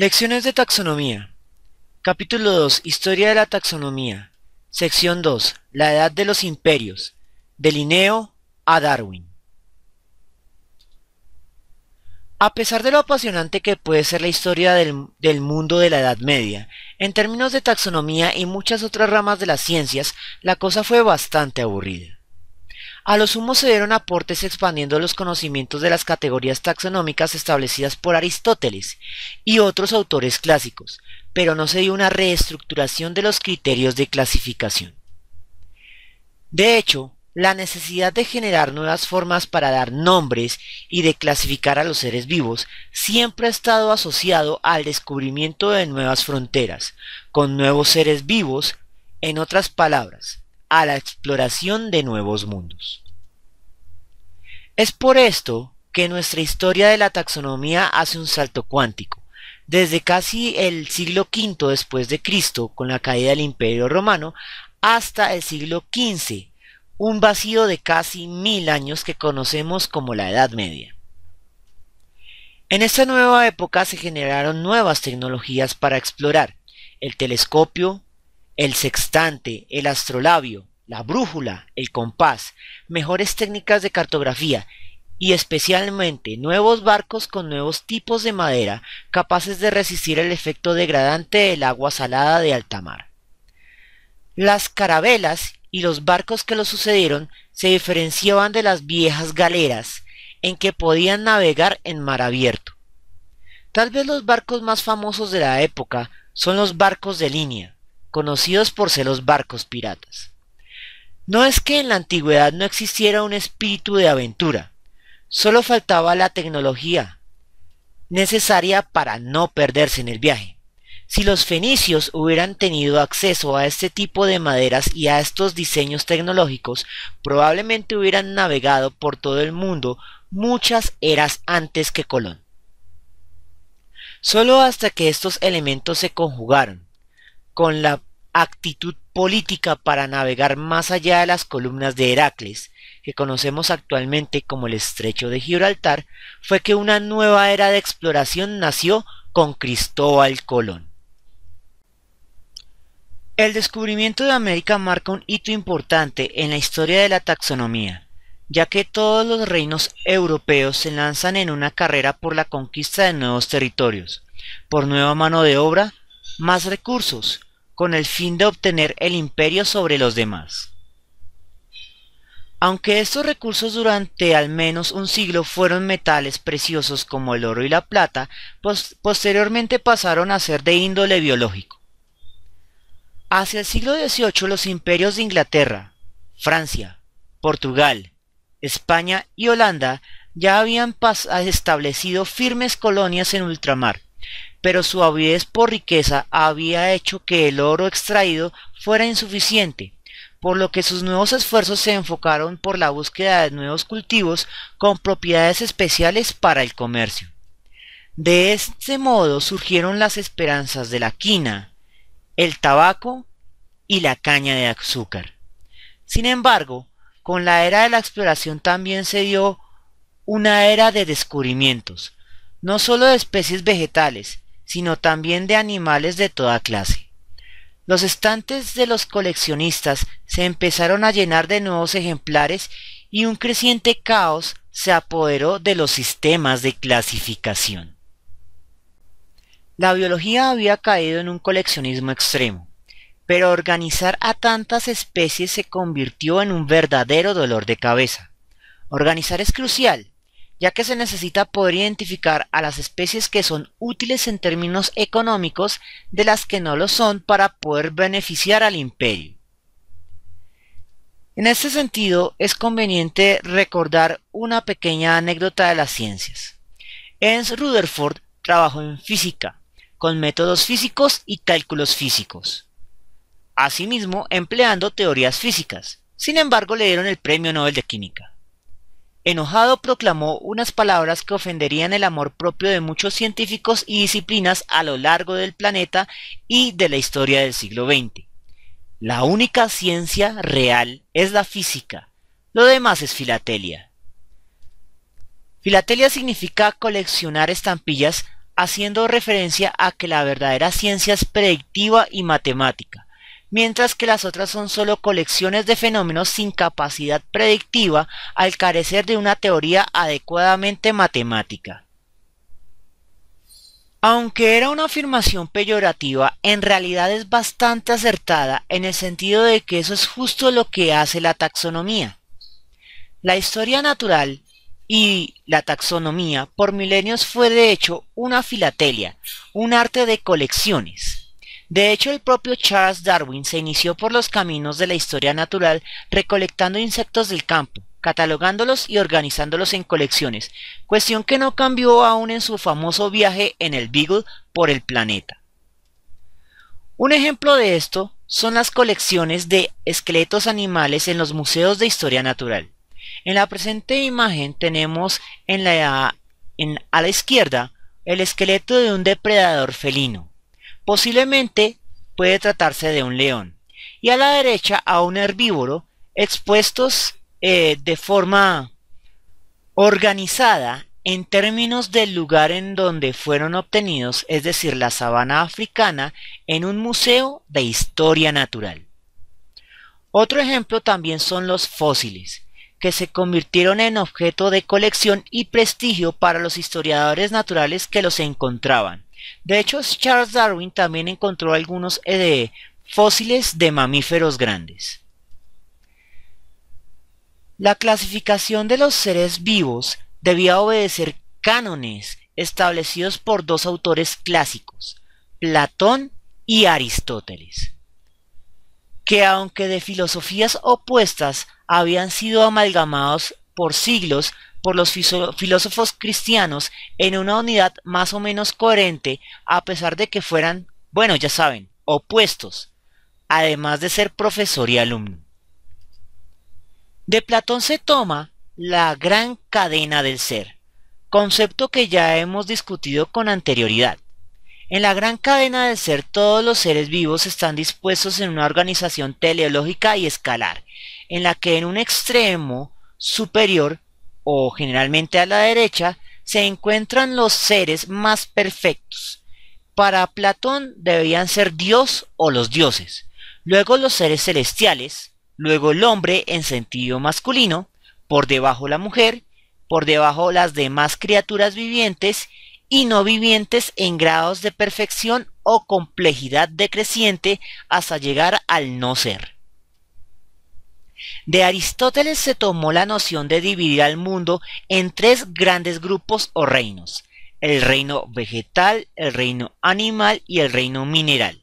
Lecciones de taxonomía. Capítulo 2. Historia de la taxonomía. Sección 2. La edad de los imperios. De Linneo a Darwin. A pesar de lo apasionante que puede ser la historia del, del, mundo de la Edad Media, en términos de taxonomía y muchas otras ramas de las ciencias, la cosa fue bastante aburrida. A lo sumo se dieron aportes expandiendo los conocimientos de las categorías taxonómicas establecidas por Aristóteles y otros autores clásicos, pero no se dio una reestructuración de los criterios de clasificación. De hecho, la necesidad de generar nuevas formas para dar nombres y de clasificar a los seres vivos siempre ha estado asociado al descubrimiento de nuevas fronteras, con nuevos seres vivos, en otras palabras, a la exploración de nuevos mundos. Es por esto que nuestra historia de la taxonomía hace un salto cuántico. Desde casi el siglo V después de Cristo, con la caída del Imperio Romano, hasta el siglo XV, un vacío de casi mil años que conocemos como la Edad Media. En esta nueva época se generaron nuevas tecnologías para explorar, el telescopio, el sextante, el astrolabio, la brújula, el compás, mejores técnicas de cartografía y especialmente nuevos barcos con nuevos tipos de madera capaces de resistir el efecto degradante del agua salada de alta mar. Las carabelas y los barcos que lo sucedieron se diferenciaban de las viejas galeras, en que podían navegar en mar abierto. Tal vez los barcos más famosos de la época son los barcos de línea, conocidos por ser los barcos piratas. No es que en la antigüedad no existiera un espíritu de aventura, solo faltaba la tecnología necesaria para no perderse en el viaje. Si los fenicios hubieran tenido acceso a este tipo de maderas y a estos diseños tecnológicos, probablemente hubieran navegado por todo el mundo muchas eras antes que Colón. Solo hasta que estos elementos se conjugaron con la actitud política para navegar más allá de las columnas de Heracles, que conocemos actualmente como el estrecho de Gibraltar, fue que una nueva era de exploración nació con Cristóbal Colón. El descubrimiento de América marca un hito importante en la historia de la taxonomía, ya que todos los reinos europeos se lanzan en una carrera por la conquista de nuevos territorios, por nueva mano de obra, más recursos, con el fin de obtener el imperio sobre los demás. Aunque estos recursos durante al menos un siglo fueron metales preciosos como el oro y la plata, posteriormente pasaron a ser de índole biológico. Hacia el siglo XVIII los imperios de Inglaterra, Francia, Portugal, España y Holanda ya habían establecido firmes colonias en ultramar, pero su avidez por riqueza había hecho que el oro extraído fuera insuficiente, por lo que sus nuevos esfuerzos se enfocaron por la búsqueda de nuevos cultivos con propiedades especiales para el comercio. De este modo surgieron las esperanzas de la quina, el tabaco y la caña de azúcar. Sin embargo, con la era de la exploración también se dio una era de descubrimientos, no sólo de especies vegetales, sino también de animales de toda clase. Los estantes de los coleccionistas se empezaron a llenar de nuevos ejemplares y un creciente caos se apoderó de los sistemas de clasificación. La biología había caído en un coleccionismo extremo, pero organizar a tantas especies se convirtió en un verdadero dolor de cabeza. Organizar es crucial, ya que se necesita poder identificar a las especies que son útiles en términos económicos de las que no lo son para poder beneficiar al imperio. En este sentido, es conveniente recordar una pequeña anécdota de las ciencias. Ernst Rutherford trabajó en física, con métodos físicos y cálculos físicos, asimismo empleando teorías físicas. Sin embargo, le dieron el Premio Nobel de Química. Enojado proclamó unas palabras que ofenderían el amor propio de muchos científicos y disciplinas a lo largo del planeta y de la historia del siglo XX. La única ciencia real es la física, lo demás es filatelia. Filatelia significa coleccionar estampillas haciendo referencia a que la verdadera ciencia es predictiva y matemática, mientras que las otras son solo colecciones de fenómenos sin capacidad predictiva al carecer de una teoría adecuadamente matemática. Aunque era una afirmación peyorativa, en realidad es bastante acertada en el sentido de que eso es justo lo que hace la taxonomía. La historia natural y la taxonomía por milenios fue de hecho una filatelia, un arte de colecciones. De hecho, el propio Charles Darwin se inició por los caminos de la historia natural recolectando insectos del campo, catalogándolos y organizándolos en colecciones, cuestión que no cambió aún en su famoso viaje en el Beagle por el planeta. Un ejemplo de esto son las colecciones de esqueletos animales en los museos de historia natural. En la presente imagen tenemos en la, a la izquierda el esqueleto de un depredador felino. Posiblemente puede tratarse de un león. Y a la derecha a un herbívoro expuestos eh, de forma organizada en términos del lugar en donde fueron obtenidos, es decir, la sabana africana, en un museo de historia natural. Otro ejemplo también son los fósiles, que se convirtieron en objeto de colección y prestigio para los historiadores naturales que los encontraban, de hecho, Charles Darwin también encontró algunos ed eh, fósiles de mamíferos grandes. La clasificación de los seres vivos debía obedecer cánones establecidos por dos autores clásicos, Platón y Aristóteles, que aunque de filosofías opuestas habían sido amalgamados por siglos por los filósofos cristianos en una unidad más o menos coherente, a pesar de que fueran, bueno, ya saben, opuestos, además de ser profesor y alumno. De Platón se toma la gran cadena del ser, concepto que ya hemos discutido con anterioridad. En la gran cadena del ser todos los seres vivos están dispuestos en una organización teleológica y escalar, en la que en un extremo superior o generalmente a la derecha, se encuentran los seres más perfectos. Para Platón debían ser Dios o los dioses, luego los seres celestiales, luego el hombre en sentido masculino, por debajo la mujer, por debajo las demás criaturas vivientes y no vivientes en grados de perfección o complejidad decreciente hasta llegar al no ser. De Aristóteles se tomó la noción de dividir al mundo en tres grandes grupos o reinos, el reino vegetal, el reino animal y el reino mineral.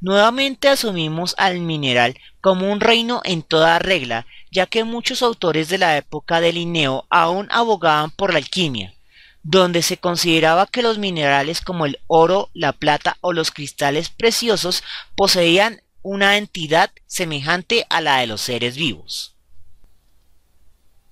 Nuevamente asumimos al mineral como un reino en toda regla, ya que muchos autores de la época de Linneo aún abogaban por la alquimia, donde se consideraba que los minerales como el oro, la plata o los cristales preciosos poseían una entidad semejante a la de los seres vivos.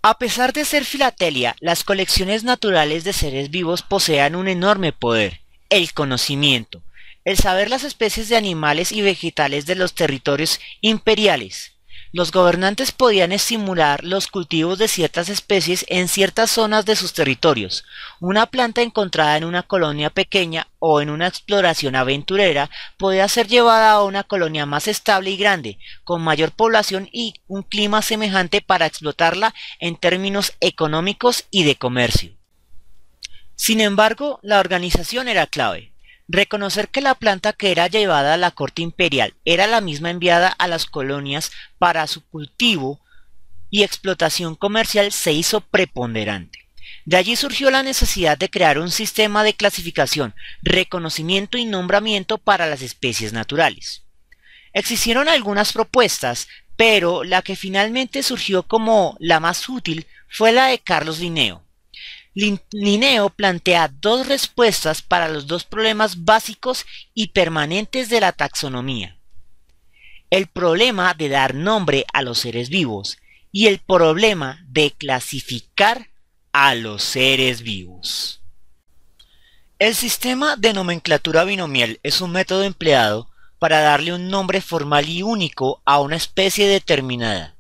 A pesar de ser filatelia, las colecciones naturales de seres vivos posean un enorme poder, el conocimiento, el saber las especies de animales y vegetales de los territorios imperiales, los gobernantes podían estimular los cultivos de ciertas especies en ciertas zonas de sus territorios. Una planta encontrada en una colonia pequeña o en una exploración aventurera podía ser llevada a una colonia más estable y grande, con mayor población y un clima semejante para explotarla en términos económicos y de comercio. Sin embargo, la organización era clave. Reconocer que la planta que era llevada a la corte imperial era la misma enviada a las colonias para su cultivo y explotación comercial se hizo preponderante. De allí surgió la necesidad de crear un sistema de clasificación, reconocimiento y nombramiento para las especies naturales. Existieron algunas propuestas, pero la que finalmente surgió como la más útil fue la de Carlos Linneo. Linneo plantea dos respuestas para los dos problemas básicos y permanentes de la taxonomía. El problema de dar nombre a los seres vivos y el problema de clasificar a los seres vivos. El sistema de nomenclatura binomial es un método empleado para darle un nombre formal y único a una especie determinada.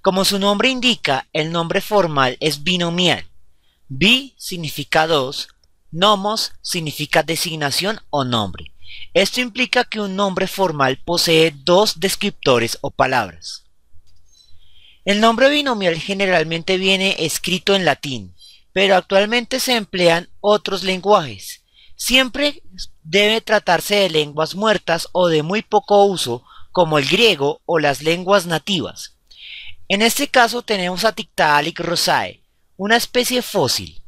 Como su nombre indica, el nombre formal es binomial Bi significa dos, nomos significa designación o nombre. Esto implica que un nombre formal posee dos descriptores o palabras. El nombre binomial generalmente viene escrito en latín, pero actualmente se emplean otros lenguajes. Siempre debe tratarse de lenguas muertas o de muy poco uso, como el griego o las lenguas nativas. En este caso tenemos a Tiktaalik Rosae, una especie fósil.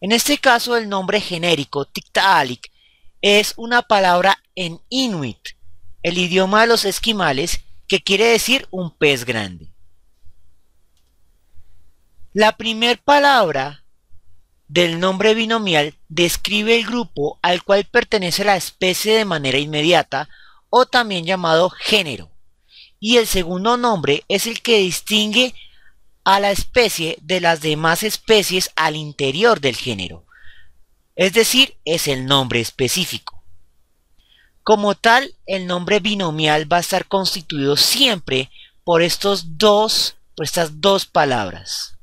En este caso el nombre genérico Tiktaalik es una palabra en inuit, el idioma de los esquimales, que quiere decir un pez grande. La primera palabra del nombre binomial describe el grupo al cual pertenece la especie de manera inmediata o también llamado género. Y el segundo nombre es el que distingue a la especie de las demás especies al interior del género. Es decir, es el nombre específico. Como tal, el nombre binomial va a estar constituido siempre por estos dos, por estas dos palabras.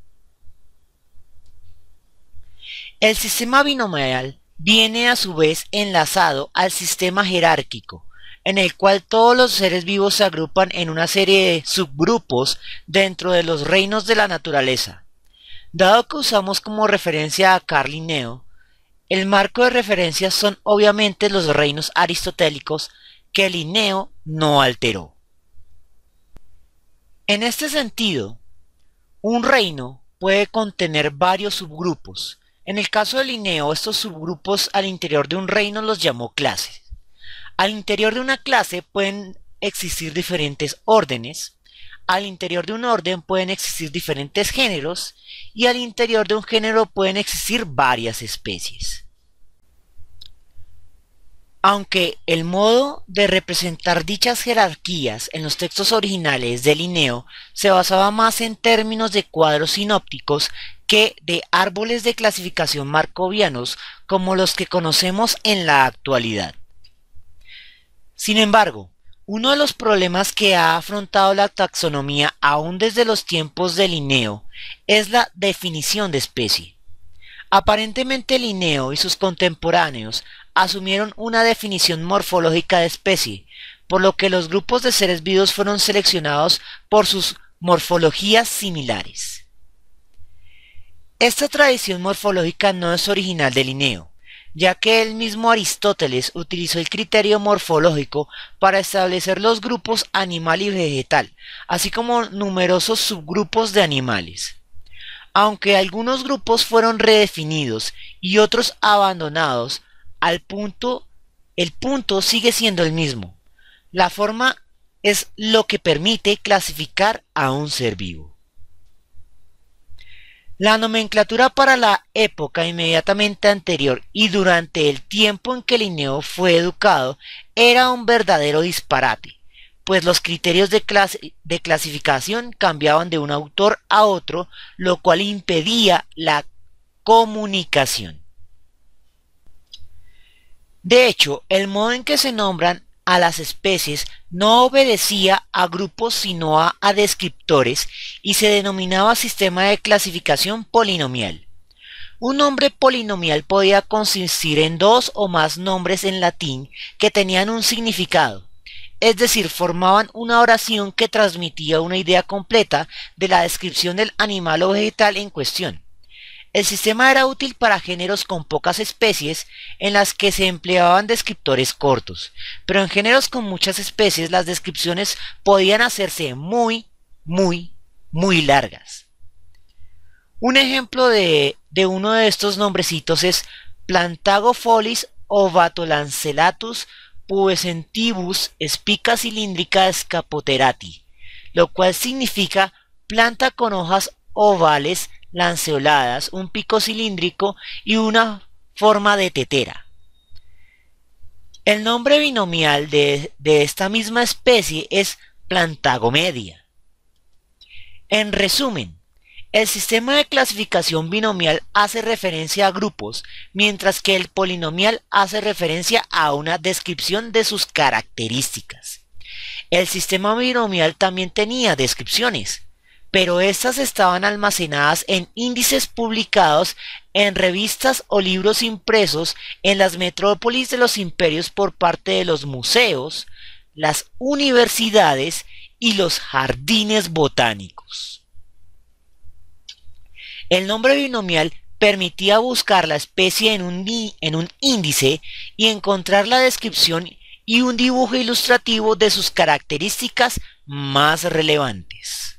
El sistema binomial viene a su vez enlazado al sistema jerárquico, en el cual todos los seres vivos se agrupan en una serie de subgrupos dentro de los reinos de la naturaleza. Dado que usamos como referencia a Carlineo, el marco de referencia son obviamente los reinos aristotélicos que Linneo no alteró. En este sentido, un reino puede contener varios subgrupos. En el caso de Linneo, estos subgrupos al interior de un reino los llamó clases. Al interior de una clase pueden existir diferentes órdenes, al interior de un orden pueden existir diferentes géneros y al interior de un género pueden existir varias especies. Aunque el modo de representar dichas jerarquías en los textos originales de Linneo se basaba más en términos de cuadros sinópticos que de árboles de clasificación marcovianos como los que conocemos en la actualidad. Sin embargo, uno de los problemas que ha afrontado la taxonomía aún desde los tiempos de Linneo es la definición de especie. Aparentemente Linneo y sus contemporáneos asumieron una definición morfológica de especie, por lo que los grupos de seres vivos fueron seleccionados por sus morfologías similares. Esta tradición morfológica no es original de Linneo ya que el mismo Aristóteles utilizó el criterio morfológico para establecer los grupos animal y vegetal, así como numerosos subgrupos de animales. Aunque algunos grupos fueron redefinidos y otros abandonados, al punto, el punto sigue siendo el mismo. La forma es lo que permite clasificar a un ser vivo. La nomenclatura para la época inmediatamente anterior y durante el tiempo en que Linneo fue educado era un verdadero disparate, pues los criterios de, de, clasificación cambiaban de un autor a otro, lo cual impedía la comunicación. De hecho, el modo en que se nombran a las especies no obedecía a grupos sino a, descriptores y se denominaba sistema de clasificación polinomial. Un nombre polinomial podía consistir en dos o más nombres en latín que tenían un significado, es decir, formaban una oración que transmitía una idea completa de la descripción del animal o vegetal en cuestión. El sistema era útil para géneros con pocas especies en las que se empleaban descriptores cortos, pero en géneros con muchas especies las descripciones podían hacerse muy, muy, muy largas. Un ejemplo de, uno de estos nombrecitos es Plantagofolis ovatolancelatus pubescentibus espica cilíndrica escapoterati, lo cual significa planta con hojas ovales lanceoladas, un pico cilíndrico y una forma de tetera. El nombre binomial de, esta misma especie es Plantagomedia. En resumen, el sistema de clasificación binomial hace referencia a grupos, mientras que el polinomial hace referencia a una descripción de sus características. El sistema binomial también tenía descripciones, pero estas estaban almacenadas en índices publicados en revistas o libros impresos en las metrópolis de los imperios por parte de los museos, las universidades y los jardines botánicos. El nombre binomial permitía buscar la especie en un, en un, índice y encontrar la descripción y un dibujo ilustrativo de sus características más relevantes.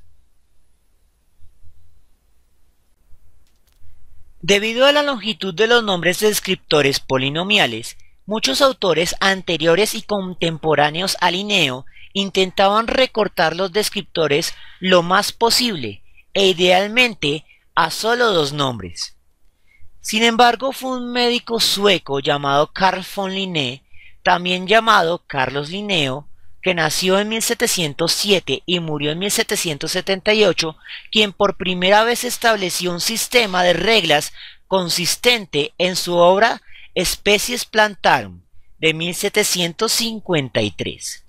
Debido a la longitud de los nombres de descriptores polinomiales, muchos autores anteriores y contemporáneos a Linneo intentaban recortar los descriptores lo más posible e idealmente a solo dos nombres. Sin embargo, fue un médico sueco llamado Carl von Linné, también llamado Carlos Linneo, que nació en 1707 y murió en 1778, quien por primera vez estableció un sistema de reglas consistente en su obra Especies Plantarum de 1753.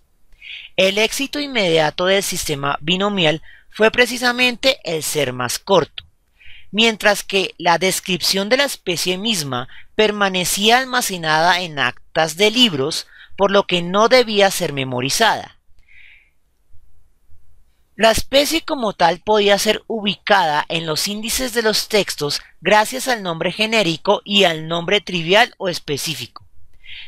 El éxito inmediato del sistema binomial fue precisamente el ser más corto, mientras que la descripción de la especie misma permanecía almacenada en actas de libros, por lo que no debía ser memorizada. La especie como tal podía ser ubicada en los índices de los textos gracias al nombre genérico y al nombre trivial o específico.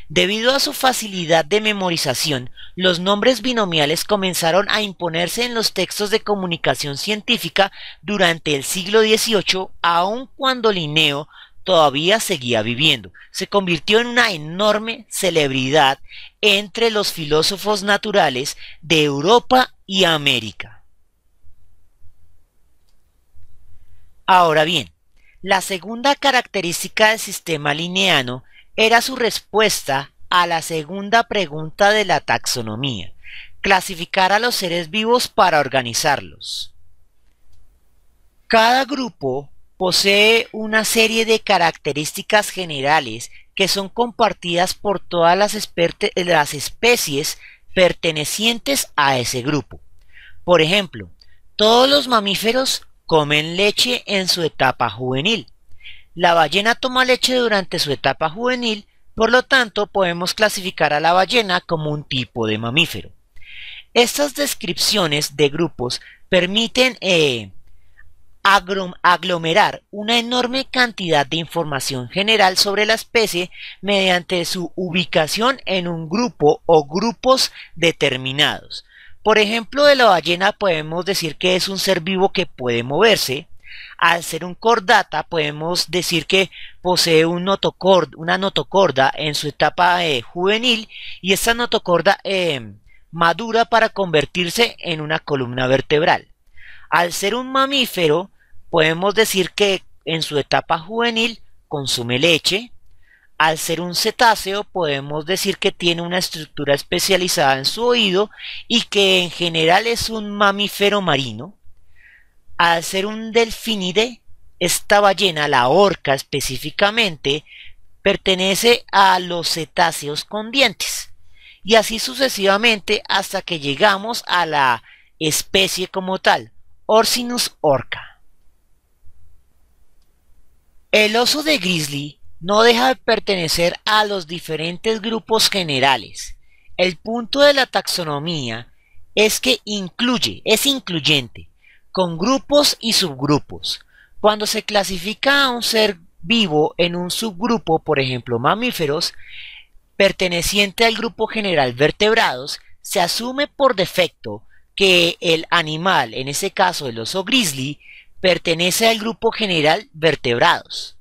Debido a su facilidad de memorización, los nombres binomiales comenzaron a imponerse en los textos de comunicación científica durante el siglo XVIII, aun cuando Linneo todavía seguía viviendo. Se convirtió en una enorme celebridad entre los filósofos naturales de Europa y América. Ahora bien, la segunda característica del sistema lineano era su respuesta a la segunda pregunta de la taxonomía, clasificar a los seres vivos para organizarlos. Cada grupo Posee una serie de características generales que son compartidas por todas las, especies pertenecientes a ese grupo. Por ejemplo, todos los mamíferos comen leche en su etapa juvenil. La ballena toma leche durante su etapa juvenil, por lo tanto podemos clasificar a la ballena como un tipo de mamífero. Estas descripciones de grupos permiten eh, aglomerar una enorme cantidad de información general sobre la especie mediante su ubicación en un grupo o grupos determinados. Por ejemplo, de la ballena podemos decir que es un ser vivo que puede moverse. Al ser un cordata podemos decir que posee un notocord, una notocorda en su etapa eh, juvenil y esta notocorda eh, madura para convertirse en una columna vertebral. Al ser un mamífero, podemos decir que en su etapa juvenil consume leche. Al ser un cetáceo, podemos decir que tiene una estructura especializada en su oído y que en general es un mamífero marino. Al ser un delfinide, esta ballena, la orca específicamente, pertenece a los cetáceos con dientes. Y así sucesivamente hasta que llegamos a la especie como tal. Orsinus orca. El oso de grizzly no deja de pertenecer a los diferentes grupos generales. El punto de la taxonomía es que incluye, es incluyente, con grupos y subgrupos. Cuando se clasifica a un ser vivo en un subgrupo, por ejemplo mamíferos, perteneciente al grupo general vertebrados, se asume por defecto que el animal, en ese caso el oso grizzly, pertenece al grupo general vertebrados.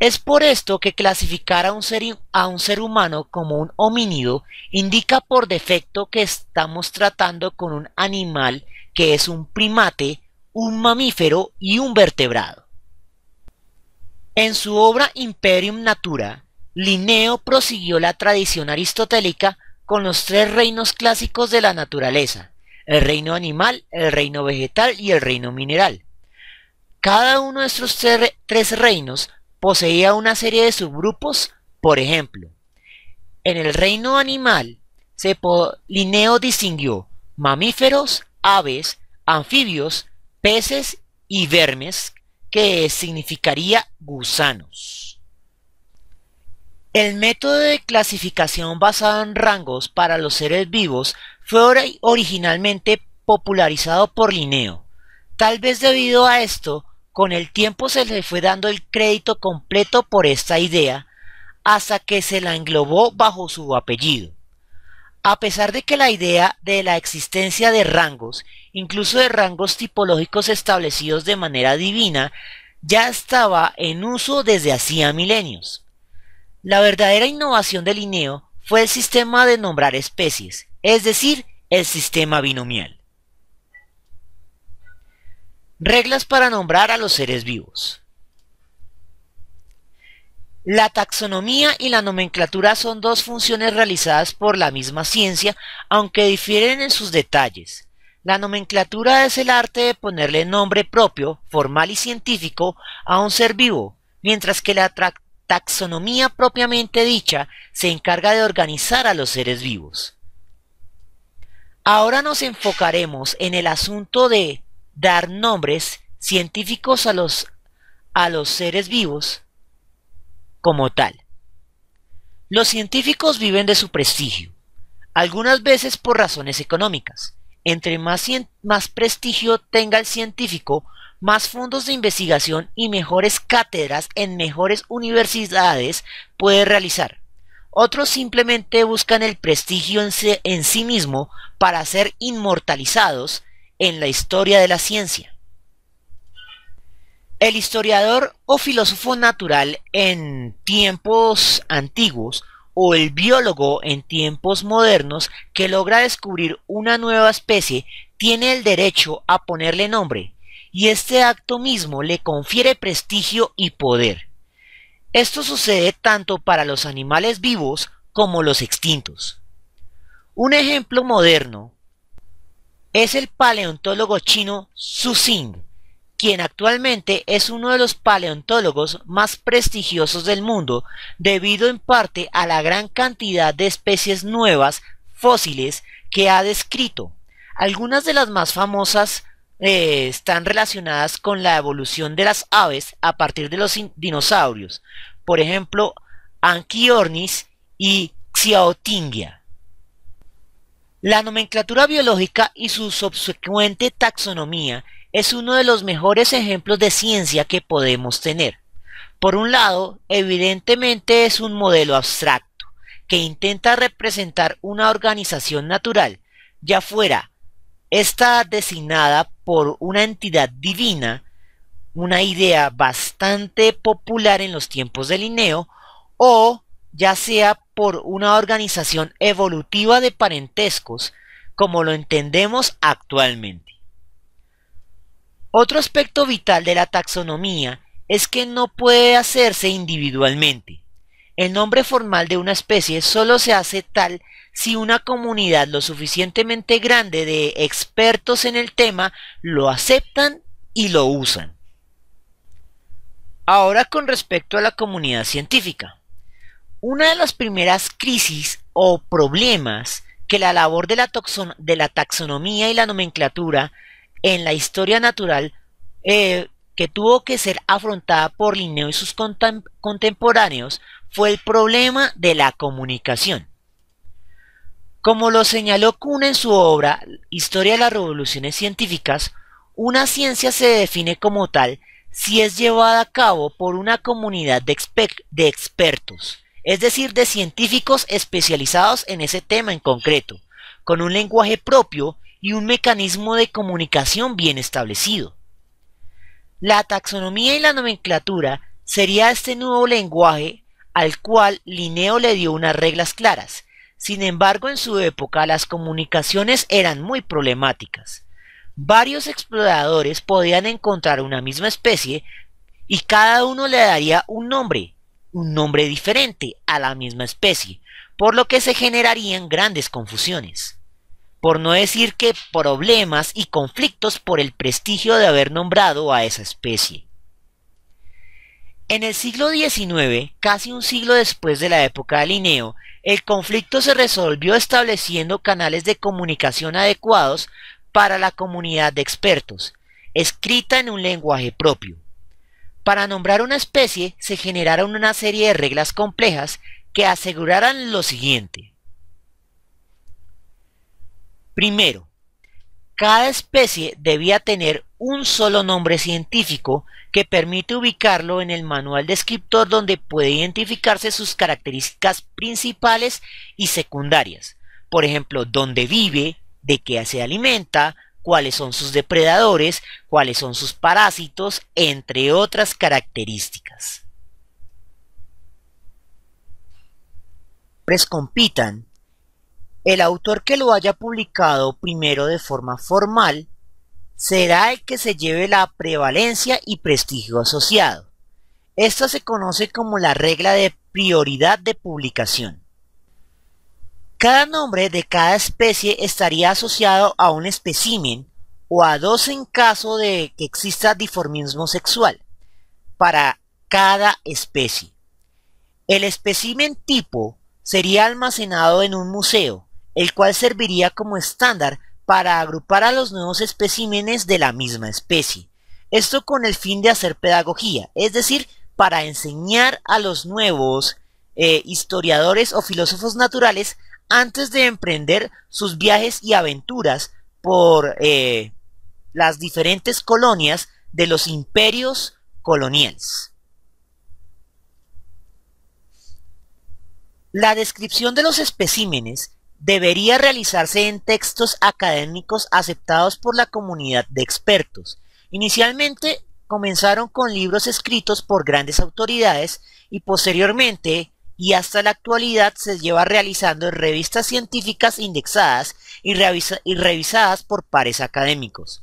Es por esto que clasificar a un, ser, a un ser humano como un homínido indica por defecto que estamos tratando con un animal que es un primate, un mamífero y un vertebrado. En su obra Imperium Natura, Linneo prosiguió la tradición aristotélica con los tres reinos clásicos de la naturaleza, el reino animal, el reino vegetal y el reino mineral. Cada uno de estos tres reinos poseía una serie de subgrupos, por ejemplo, en el reino animal, se Linneo distinguió mamíferos, aves, anfibios, peces y vermes, que significaría gusanos. El método de clasificación basado en rangos para los seres vivos fue originalmente popularizado por Linneo. Tal vez debido a esto, con el tiempo se le fue dando el crédito completo por esta idea, hasta que se la englobó bajo su apellido. A pesar de que la idea de la existencia de rangos, incluso de rangos tipológicos establecidos de manera divina, ya estaba en uso desde hacía milenios. La verdadera innovación del INEO fue el sistema de nombrar especies, es decir, el sistema binomial. Reglas para nombrar a los seres vivos. La taxonomía y la nomenclatura son dos funciones realizadas por la misma ciencia, aunque difieren en sus detalles. La nomenclatura es el arte de ponerle nombre propio, formal y científico a un ser vivo, mientras que la taxonomía propiamente dicha se encarga de organizar a los seres vivos. Ahora nos enfocaremos en el asunto de dar nombres científicos a los, seres vivos como tal. Los científicos viven de su prestigio, algunas veces por razones económicas. Entre más, más prestigio tenga el científico, más fondos de investigación y mejores cátedras en mejores universidades puede realizar. Otros simplemente buscan el prestigio en sí, mismo para ser inmortalizados en la historia de la ciencia. El historiador o filósofo natural en tiempos antiguos o el biólogo en tiempos modernos que logra descubrir una nueva especie tiene el derecho a ponerle nombre, y este acto mismo le confiere prestigio y poder. Esto sucede tanto para los animales vivos como los extintos. Un ejemplo moderno es el paleontólogo chino Su Xing, quien actualmente es uno de los paleontólogos más prestigiosos del mundo, debido en parte a la gran cantidad de especies nuevas fósiles que ha descrito, algunas de las más famosas eh, están relacionadas con la evolución de las aves a partir de los dinosaurios. Por ejemplo, Anchiornis y Xiaotingia. La nomenclatura biológica y su subsecuente taxonomía es uno de los mejores ejemplos de ciencia que podemos tener. Por un lado, evidentemente es un modelo abstracto que intenta representar una organización natural, ya fuera Está designada por una entidad divina, una idea bastante popular en los tiempos de Linneo, o ya sea por una organización evolutiva de parentescos, como lo entendemos actualmente. Otro aspecto vital de la taxonomía es que no puede hacerse individualmente. El nombre formal de una especie solo se hace tal si una comunidad lo suficientemente grande de expertos en el tema lo aceptan y lo usan. Ahora con respecto a la comunidad científica. Una de las primeras crisis o problemas que la labor de la, taxonomía y la nomenclatura en la historia natural eh, que tuvo que ser afrontada por Linneo y sus contemporáneos fue el problema de la comunicación. Como lo señaló Kuhn en su obra Historia de las Revoluciones Científicas, una ciencia se define como tal si es llevada a cabo por una comunidad de, expertos, es decir, de científicos especializados en ese tema en concreto, con un lenguaje propio y un mecanismo de comunicación bien establecido. La taxonomía y la nomenclatura sería este nuevo lenguaje al cual Linneo le dio unas reglas claras, sin embargo, en su época las comunicaciones eran muy problemáticas. Varios exploradores podían encontrar una misma especie y cada uno le daría un nombre, un nombre diferente a la misma especie, por lo que se generarían grandes confusiones. Por no decir que problemas y conflictos por el prestigio de haber nombrado a esa especie. En el siglo XIX, casi un siglo después de la época de Linneo, el conflicto se resolvió estableciendo canales de comunicación adecuados para la comunidad de expertos, escrita en un lenguaje propio. Para nombrar una especie se generaron una serie de reglas complejas que aseguraran lo siguiente. Primero, cada especie debía tener un solo nombre científico que permite ubicarlo en el manual descriptor donde puede identificarse sus características principales y secundarias. Por ejemplo, dónde vive, de qué se alimenta, cuáles son sus depredadores, cuáles son sus parásitos, entre otras características. Prescompitan El autor que lo haya publicado primero de forma formal será el que se lleve la prevalencia y prestigio asociado. Esta se conoce como la regla de prioridad de publicación. Cada nombre de cada especie estaría asociado a un espécimen o a dos en caso de que exista diformismo sexual para cada especie. El espécimen tipo sería almacenado en un museo, el cual serviría como estándar para agrupar a los nuevos especímenes de la misma especie. Esto con el fin de hacer pedagogía, es decir, para enseñar a los nuevos eh, historiadores o filósofos naturales antes de emprender sus viajes y aventuras por eh, las diferentes colonias de los imperios coloniales. La descripción de los especímenes debería realizarse en textos académicos aceptados por la comunidad de expertos. Inicialmente comenzaron con libros escritos por grandes autoridades y posteriormente y hasta la actualidad se lleva realizando en revistas científicas indexadas y, revisadas por pares académicos.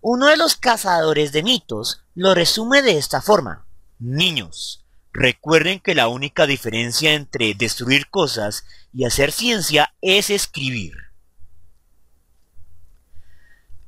Uno de los cazadores de mitos lo resume de esta forma. Niños, Recuerden que la única diferencia entre destruir cosas y hacer ciencia es escribir.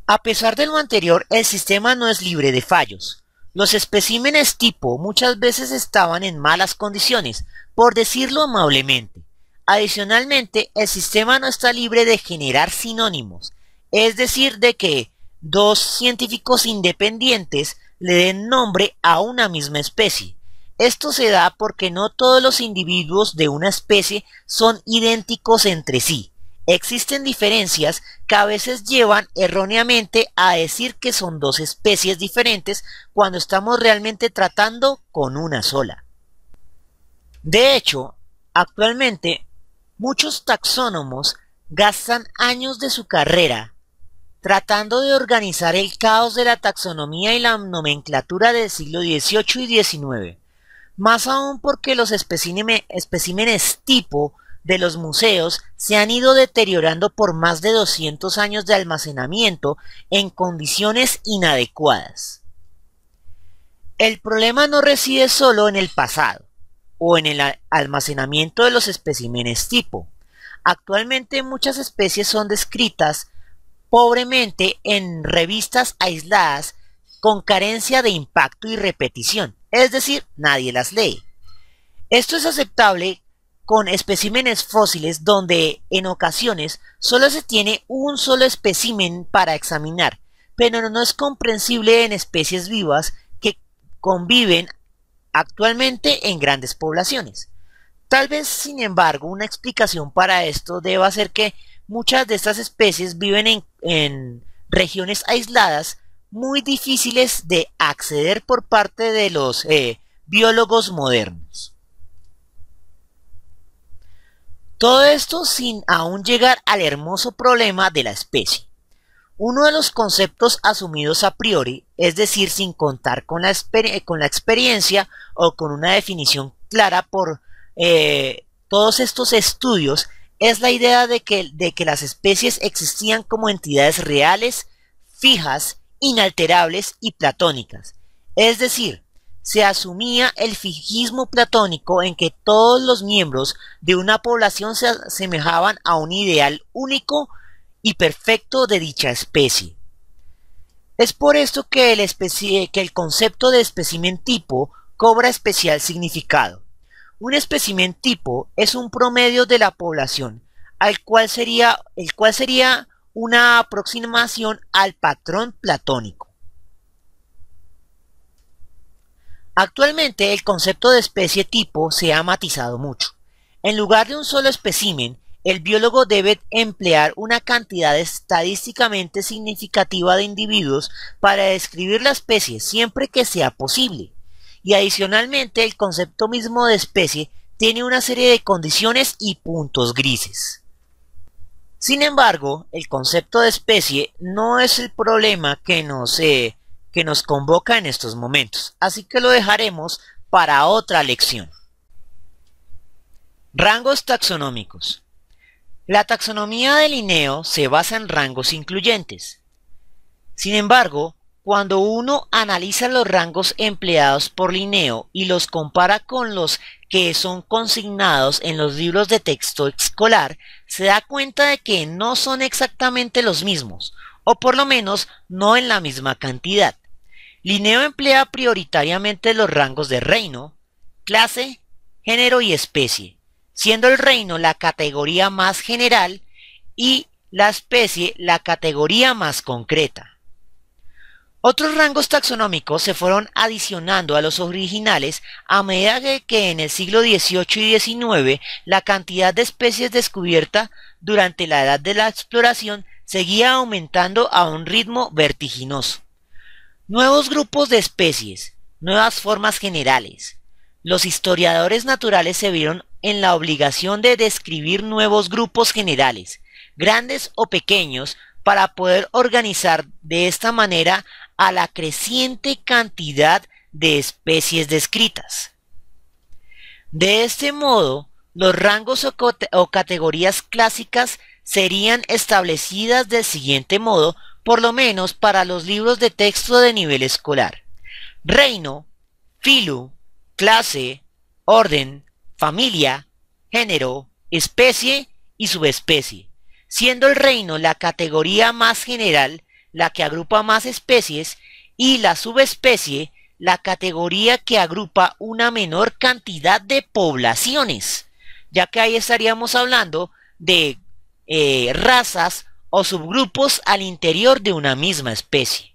A pesar de lo anterior, el sistema no es libre de fallos. Los especímenes tipo muchas veces estaban en malas condiciones, por decirlo amablemente. Adicionalmente, el sistema no está libre de generar sinónimos, es decir, de que dos científicos independientes le den nombre a una misma especie. Esto se da porque no todos los individuos de una especie son idénticos entre sí. Existen diferencias que a veces llevan erróneamente a decir que son dos especies diferentes cuando estamos realmente tratando con una sola. De hecho, actualmente muchos taxónomos gastan años de su carrera tratando de organizar el caos de la taxonomía y la nomenclatura del siglo XVIII y XIX más aún porque los especímenes, tipo de los museos se han ido deteriorando por más de 200 años de almacenamiento en condiciones inadecuadas. El problema no reside solo en el pasado o en el almacenamiento de los especímenes tipo. Actualmente muchas especies son descritas pobremente en revistas aisladas con carencia de impacto y repetición es decir, nadie las lee. Esto es aceptable con especímenes fósiles donde en ocasiones solo se tiene un solo especímen para examinar, pero no es comprensible en especies vivas que conviven actualmente en grandes poblaciones. Tal vez, sin embargo, una explicación para esto deba ser que muchas de estas especies viven en regiones aisladas muy difíciles de acceder por parte de los eh, biólogos modernos. Todo esto sin aún llegar al hermoso problema de la especie. Uno de los conceptos asumidos a priori, es decir, sin contar con la, con la experiencia o con una definición clara por eh, todos estos estudios, es la idea de que, de que las especies existían como entidades reales, fijas, inalterables y platónicas. Es decir, se asumía el fijismo platónico en que todos los miembros de una población se asemejaban a un ideal único y perfecto de dicha especie. Es por esto que el, concepto de especimen tipo cobra especial significado. Un especimen tipo es un promedio de la población, al cual sería, el cual sería una aproximación al patrón platónico. Actualmente el concepto de especie tipo se ha matizado mucho. En lugar de un solo espécimen, el biólogo debe emplear una cantidad estadísticamente significativa de individuos para describir la especie siempre que sea posible. Y adicionalmente el concepto mismo de especie tiene una serie de condiciones y puntos grises. Sin embargo, el concepto de especie no es el problema que nos, eh, que nos convoca en estos momentos, así que lo dejaremos para otra lección. Rangos taxonómicos. La taxonomía de Linneo se basa en rangos incluyentes. Sin embargo, cuando uno analiza los rangos empleados por lineo y los compara con los que son consignados en los libros de texto escolar, se da cuenta de que no son exactamente los mismos, o por lo menos no en la misma cantidad. Linneo emplea prioritariamente los rangos de reino, clase, género y especie, siendo el reino la categoría más general y la especie la categoría más concreta. Otros rangos taxonómicos se fueron adicionando a los originales a medida que en el siglo XVIII y XIX la cantidad de especies descubierta durante la edad de la exploración seguía aumentando a un ritmo vertiginoso. Nuevos grupos de especies, nuevas formas generales. Los historiadores naturales se vieron en la obligación de describir nuevos grupos generales, grandes o pequeños, para poder organizar de esta manera a la creciente cantidad de especies descritas. De este modo, los rangos o, categorías clásicas serían establecidas del siguiente modo, por lo menos para los libros de texto de nivel escolar. Reino, filo, clase, orden, familia, género, especie y subespecie, siendo el reino la categoría más general la que agrupa más especies, y la subespecie, la categoría que agrupa una menor cantidad de poblaciones, ya que ahí estaríamos hablando de eh, razas o subgrupos al interior de una misma especie.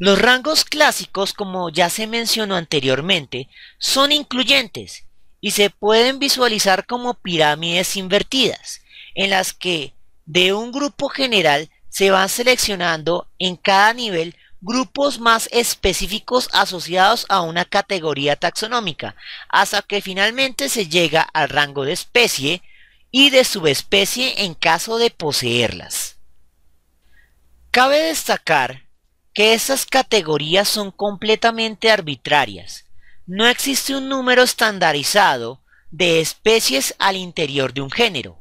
Los rangos clásicos, como ya se mencionó anteriormente, son incluyentes y se pueden visualizar como pirámides invertidas, en las que de un grupo general se van seleccionando en cada nivel grupos más específicos asociados a una categoría taxonómica, hasta que finalmente se llega al rango de especie y de subespecie en caso de poseerlas. Cabe destacar que estas categorías son completamente arbitrarias. No existe un número estandarizado de especies al interior de un género.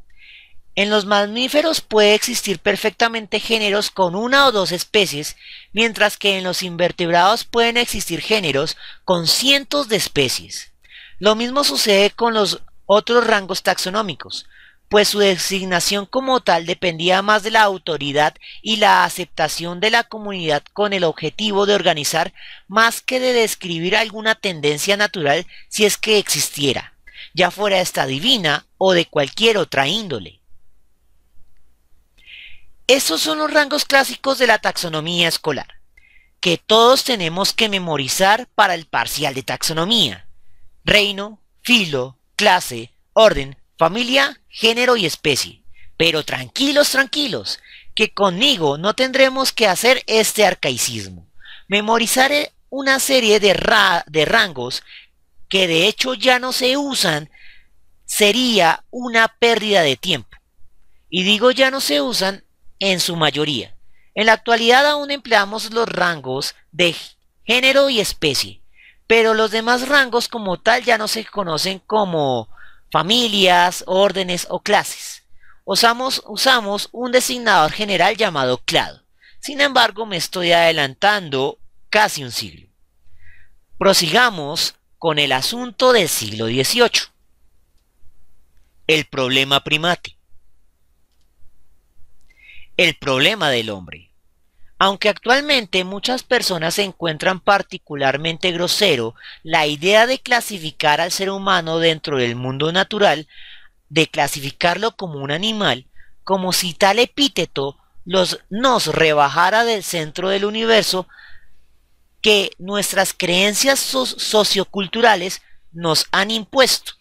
En los mamíferos puede existir perfectamente géneros con una o dos especies, mientras que en los invertebrados pueden existir géneros con cientos de especies. Lo mismo sucede con los otros rangos taxonómicos, pues su designación como tal dependía más de la autoridad y la aceptación de la comunidad con el objetivo de organizar más que de describir alguna tendencia natural si es que existiera, ya fuera esta divina o de cualquier otra índole. Esos son los rangos clásicos de la taxonomía escolar, que todos tenemos que memorizar para el parcial de taxonomía. Reino, filo, clase, orden, familia, género y especie. Pero tranquilos, tranquilos, que conmigo no tendremos que hacer este arcaicismo. Memorizaré una serie de, de rangos que de hecho ya no se usan sería una pérdida de tiempo. Y digo ya no se usan en su mayoría. En la actualidad aún empleamos los rangos de género y especie, pero los demás rangos como tal ya no se conocen como familias, órdenes o clases. Usamos, usamos un designador general llamado clado. Sin embargo, me estoy adelantando casi un siglo. Prosigamos con el asunto del siglo XVIII. El problema primático el problema del hombre. Aunque actualmente muchas personas se encuentran particularmente grosero la idea de clasificar al ser humano dentro del mundo natural, de clasificarlo como un animal, como si tal epíteto los, nos rebajara del centro del universo, que nuestras creencias socioculturales nos han impuesto.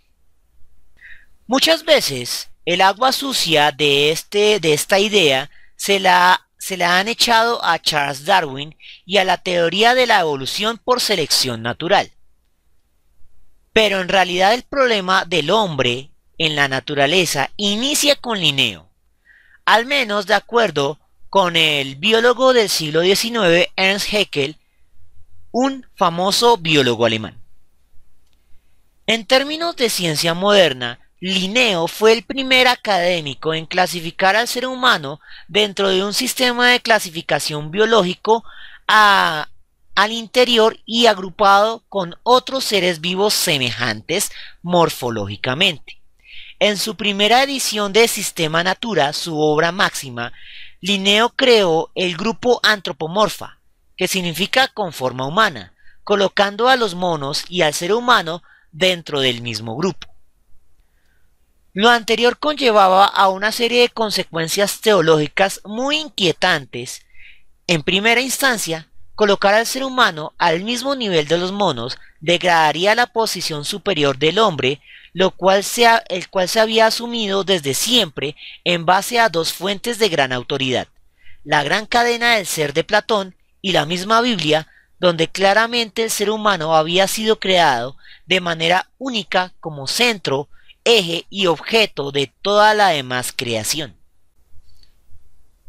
Muchas veces el agua sucia de, este, de esta idea se la, se la han echado a Charles Darwin y a la teoría de la evolución por selección natural. Pero en realidad el problema del hombre en la naturaleza inicia con Linneo, al menos de acuerdo con el biólogo del siglo XIX Ernst Haeckel, un famoso biólogo alemán. En términos de ciencia moderna, Linneo fue el primer académico en clasificar al ser humano dentro de un sistema de clasificación biológico al interior y agrupado con otros seres vivos semejantes morfológicamente. En su primera edición de Sistema Natura, su obra máxima, Linneo creó el grupo antropomorfa, que significa con forma humana, colocando a los monos y al ser humano dentro del mismo grupo. Lo anterior conllevaba a una serie de consecuencias teológicas muy inquietantes. En primera instancia, colocar al ser humano al mismo nivel de los monos degradaría la posición superior del hombre, lo cual el cual se había asumido desde siempre en base a dos fuentes de gran autoridad, la gran cadena del ser de Platón y la misma Biblia, donde claramente el ser humano había sido creado de manera única como centro eje y objeto de toda la demás creación.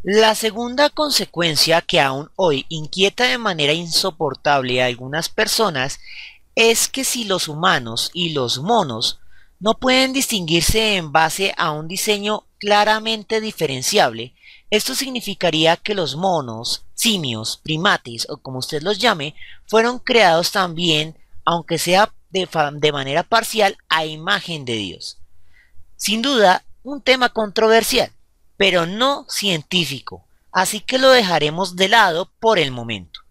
La segunda consecuencia que aún hoy inquieta de manera insoportable a algunas personas es que si los humanos y los monos no pueden distinguirse en base a un diseño claramente diferenciable, esto significaría que los monos, simios, primates o como usted los llame, fueron creados también, aunque sea de, manera parcial a imagen de Dios. Sin duda, un tema controversial, pero no científico, así que lo dejaremos de lado por el momento.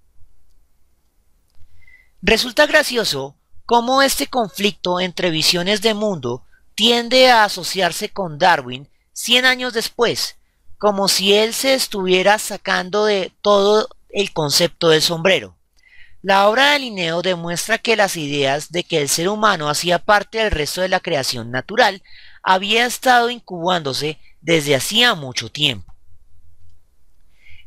Resulta gracioso cómo este conflicto entre visiones de mundo tiende a asociarse con Darwin 100 años después, como si él se estuviera sacando de todo el concepto del sombrero. La obra de Linneo demuestra que las ideas de que el ser humano hacía parte del resto de la creación natural había estado incubándose desde hacía mucho tiempo.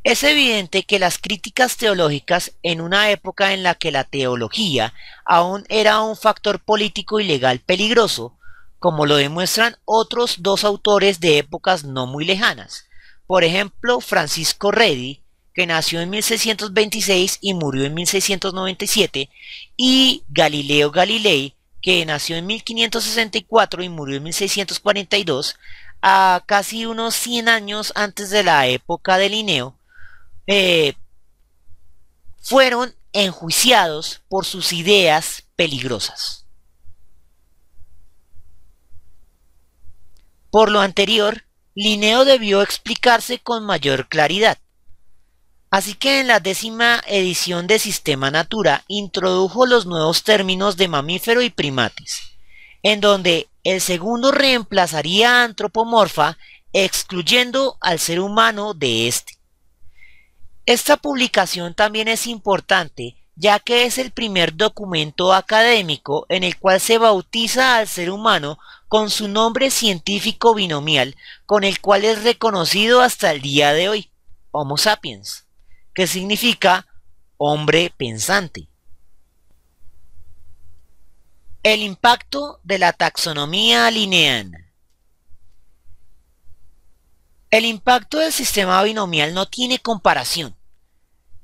Es evidente que las críticas teológicas en una época en la que la teología aún era un factor político y legal peligroso, como lo demuestran otros dos autores de épocas no muy lejanas, por ejemplo Francisco Redi que nació en 1626 y murió en 1697, y Galileo Galilei, que nació en 1564 y murió en 1642, a casi unos 100 años antes de la época de Linneo, eh, fueron enjuiciados por sus ideas peligrosas. Por lo anterior, Linneo debió explicarse con mayor claridad. Así que en la décima edición de Sistema Natura introdujo los nuevos términos de mamífero y primates, en donde el segundo reemplazaría a antropomorfa excluyendo al ser humano de este. Esta publicación también es importante ya que es el primer documento académico en el cual se bautiza al ser humano con su nombre científico binomial, con el cual es reconocido hasta el día de hoy, Homo sapiens que significa hombre pensante. El impacto de la taxonomía lineal. El impacto del sistema binomial no tiene comparación,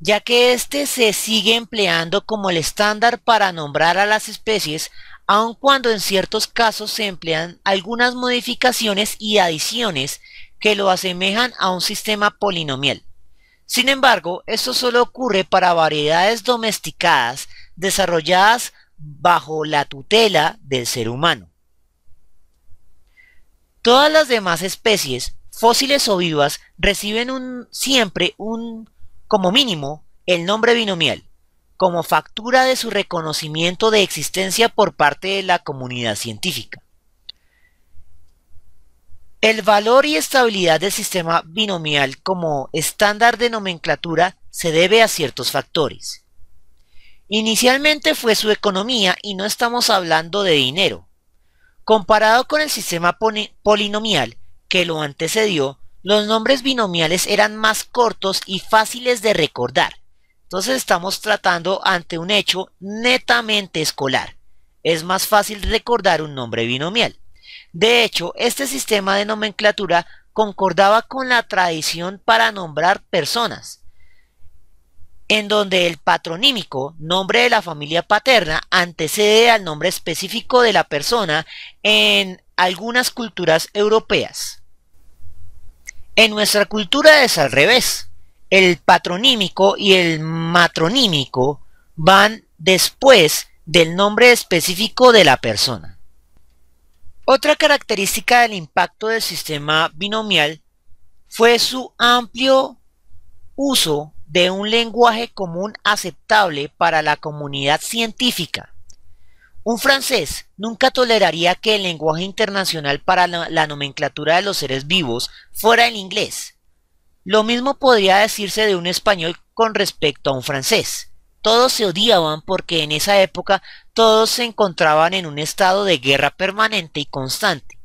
ya que éste se sigue empleando como el estándar para nombrar a las especies, aun cuando en ciertos casos se emplean algunas modificaciones y adiciones que lo asemejan a un sistema polinomial. Sin embargo, esto solo ocurre para variedades domesticadas desarrolladas bajo la tutela del ser humano. Todas las demás especies, fósiles o vivas, reciben siempre un, como mínimo, el nombre binomial, como factura de su reconocimiento de existencia por parte de la comunidad científica. El valor y estabilidad del sistema binomial como estándar de nomenclatura se debe a ciertos factores. Inicialmente fue su economía y no estamos hablando de dinero. Comparado con el sistema polinomial que lo antecedió, los nombres binomiales eran más cortos y fáciles de recordar. Entonces estamos tratando ante un hecho netamente escolar. Es más fácil recordar un nombre binomial. De hecho, este sistema de nomenclatura concordaba con la tradición para nombrar personas, en donde el patronímico, nombre de la familia paterna, antecede al nombre específico de la persona en algunas culturas europeas. En nuestra cultura es al revés. El patronímico y el matronímico van después del nombre específico de la persona. Otra característica del impacto del sistema binomial fue su amplio uso de un lenguaje común aceptable para la comunidad científica. Un francés nunca toleraría que el lenguaje internacional para la nomenclatura de los seres vivos fuera el inglés. Lo mismo podría decirse de un español con respecto a un francés todos se odiaban porque en esa época todos se encontraban en un estado de guerra permanente y constante.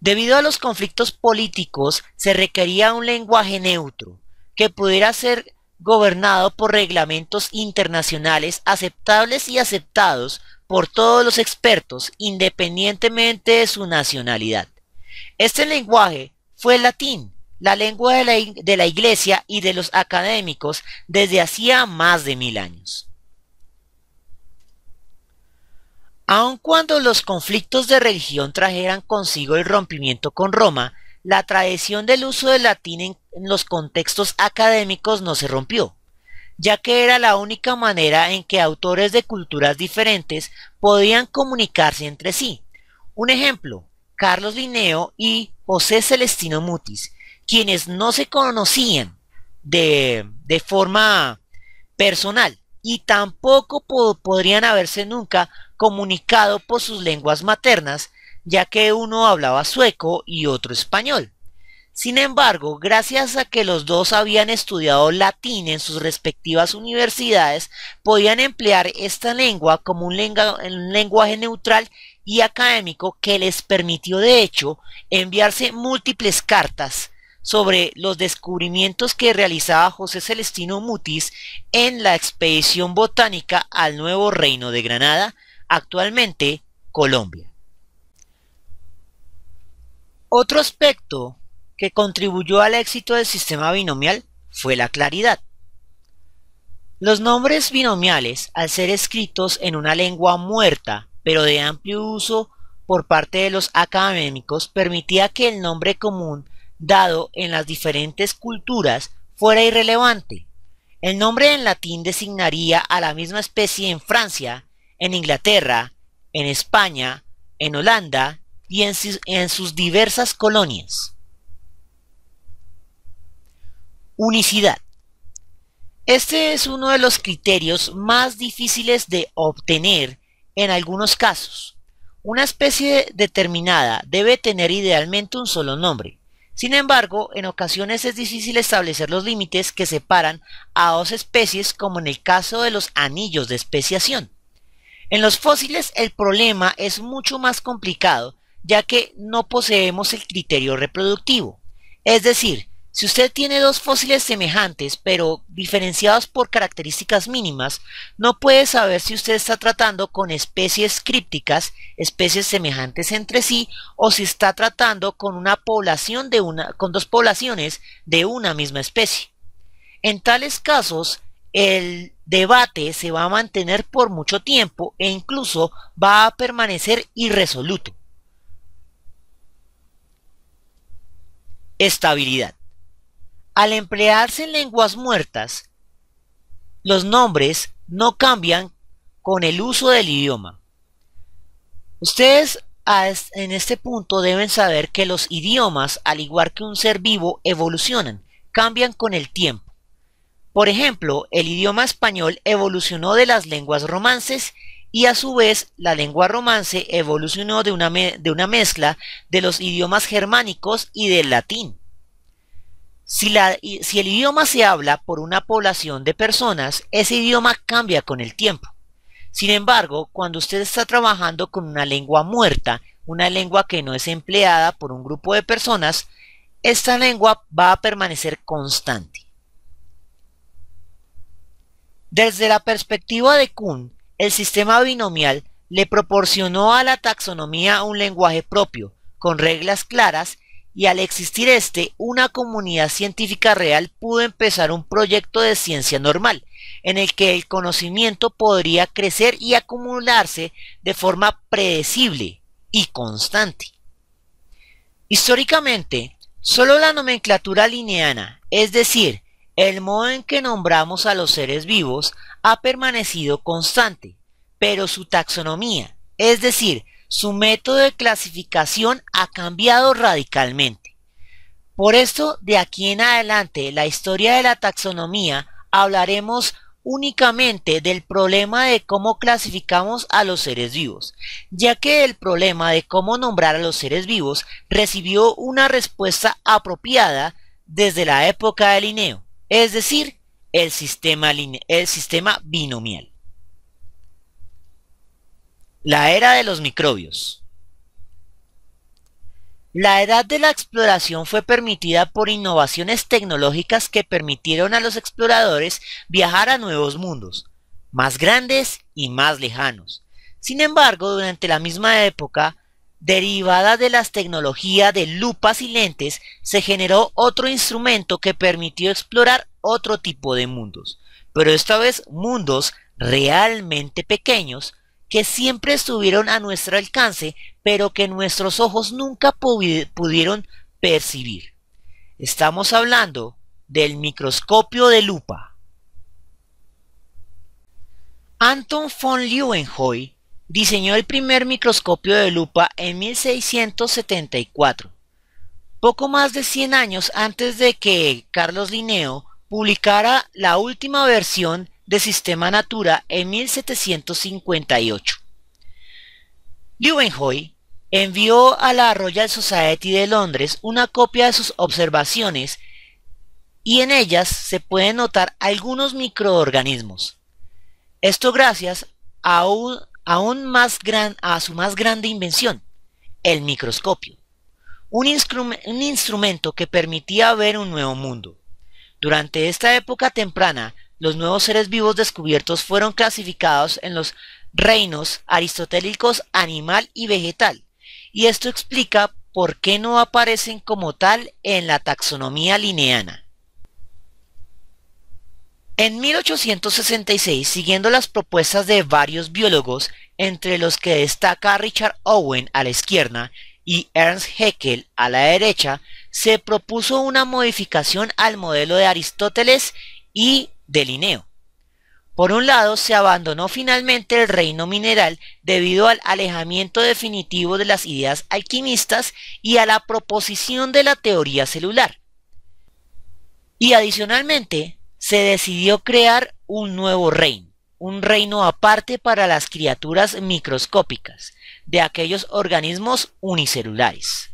Debido a los conflictos políticos se requería un lenguaje neutro, que pudiera ser gobernado por reglamentos internacionales aceptables y aceptados por todos los expertos independientemente de su nacionalidad. Este lenguaje fue el latín, la lengua de la, iglesia y de los académicos desde hacía más de mil años. Aun cuando los conflictos de religión trajeran consigo el rompimiento con Roma, la tradición del uso del latín en los contextos académicos no se rompió, ya que era la única manera en que autores de culturas diferentes podían comunicarse entre sí. Un ejemplo, Carlos Linneo y José Celestino Mutis, quienes no se conocían de, forma personal y tampoco podrían haberse nunca comunicado por sus lenguas maternas, ya que uno hablaba sueco y otro español. Sin embargo, gracias a que los dos habían estudiado latín en sus respectivas universidades, podían emplear esta lengua como un, lenguaje neutral y académico que les permitió, de hecho, enviarse múltiples cartas sobre los descubrimientos que realizaba José Celestino Mutis en la expedición botánica al Nuevo Reino de Granada, actualmente Colombia. Otro aspecto que contribuyó al éxito del sistema binomial fue la claridad. Los nombres binomiales, al ser escritos en una lengua muerta, pero de amplio uso por parte de los académicos, permitía que el nombre común dado en las diferentes culturas fuera irrelevante. El nombre en latín designaría a la misma especie en Francia, en Inglaterra, en España, en Holanda y en, sus diversas colonias. Unicidad. Este es uno de los criterios más difíciles de obtener en algunos casos. Una especie determinada debe tener idealmente un solo nombre. Sin embargo, en ocasiones es difícil establecer los límites que separan a dos especies como en el caso de los anillos de especiación. En los fósiles el problema es mucho más complicado ya que no poseemos el criterio reproductivo, es decir, si usted tiene dos fósiles semejantes, pero diferenciados por características mínimas, no puede saber si usted está tratando con especies crípticas, especies semejantes entre sí, o si está tratando con una población de una, con dos poblaciones de una misma especie. En tales casos, el debate se va a mantener por mucho tiempo e incluso va a permanecer irresoluto. Estabilidad. Al emplearse en lenguas muertas, los nombres no cambian con el uso del idioma. Ustedes en este punto deben saber que los idiomas, al igual que un ser vivo, evolucionan, cambian con el tiempo. Por ejemplo, el idioma español evolucionó de las lenguas romances y a su vez la lengua romance evolucionó de una, de una mezcla de los idiomas germánicos y del latín. Si, el idioma se habla por una población de personas, ese idioma cambia con el tiempo. Sin embargo, cuando usted está trabajando con una lengua muerta, una lengua que no es empleada por un grupo de personas, esta lengua va a permanecer constante. Desde la perspectiva de Kuhn, el sistema binomial le proporcionó a la taxonomía un lenguaje propio, con reglas claras y al existir este, una comunidad científica real pudo empezar un proyecto de ciencia normal, en el que el conocimiento podría crecer y acumularse de forma predecible y constante. Históricamente, solo la nomenclatura lineana, es decir, el modo en que nombramos a los seres vivos, ha permanecido constante, pero su taxonomía, es decir, su método de clasificación ha cambiado radicalmente. Por esto, de aquí en adelante, la historia de la taxonomía hablaremos únicamente del problema de cómo clasificamos a los seres vivos, ya que el problema de cómo nombrar a los seres vivos recibió una respuesta apropiada desde la época de Linneo, es decir, el sistema, el sistema binomial. La era de los microbios. La edad de la exploración fue permitida por innovaciones tecnológicas que permitieron a los exploradores viajar a nuevos mundos, más grandes y más lejanos. Sin embargo, durante la misma época, derivada de las tecnologías de lupas y lentes, se generó otro instrumento que permitió explorar otro tipo de mundos, pero esta vez mundos realmente pequeños, que siempre estuvieron a nuestro alcance, pero que nuestros ojos nunca pudieron percibir. Estamos hablando del microscopio de lupa. Anton von Leeuwenhoek diseñó el primer microscopio de lupa en 1674, poco más de 100 años antes de que Carlos Linneo publicara la última versión de Sistema Natura en 1758. Leeuwenhoek envió a la Royal Society de Londres una copia de sus observaciones y en ellas se pueden notar algunos microorganismos. Esto gracias a, más gran, a su más grande invención, el microscopio, un instrumento que permitía ver un nuevo mundo. Durante esta época temprana, los nuevos seres vivos descubiertos fueron clasificados en los reinos aristotélicos animal y vegetal, y esto explica por qué no aparecen como tal en la taxonomía lineana. En 1866, siguiendo las propuestas de varios biólogos, entre los que destaca Richard Owen a la izquierda y Ernst Haeckel a la derecha, se propuso una modificación al modelo de Aristóteles y Delineo. Por un lado, se abandonó finalmente el reino mineral debido al alejamiento definitivo de las ideas alquimistas y a la proposición de la teoría celular. Y adicionalmente, se decidió crear un nuevo reino, un reino aparte para las criaturas microscópicas, de aquellos organismos unicelulares.